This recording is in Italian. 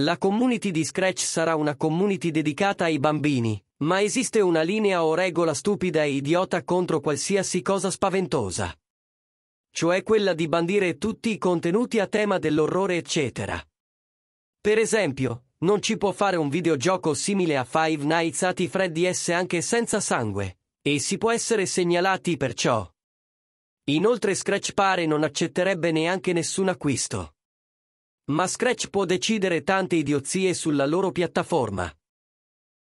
La community di Scratch sarà una community dedicata ai bambini, ma esiste una linea o regola stupida e idiota contro qualsiasi cosa spaventosa. Cioè quella di bandire tutti i contenuti a tema dell'orrore eccetera. Per esempio, non ci può fare un videogioco simile a Five Nights at Freddy's anche senza sangue, e si può essere segnalati perciò. Inoltre Scratch pare non accetterebbe neanche nessun acquisto ma Scratch può decidere tante idiozie sulla loro piattaforma.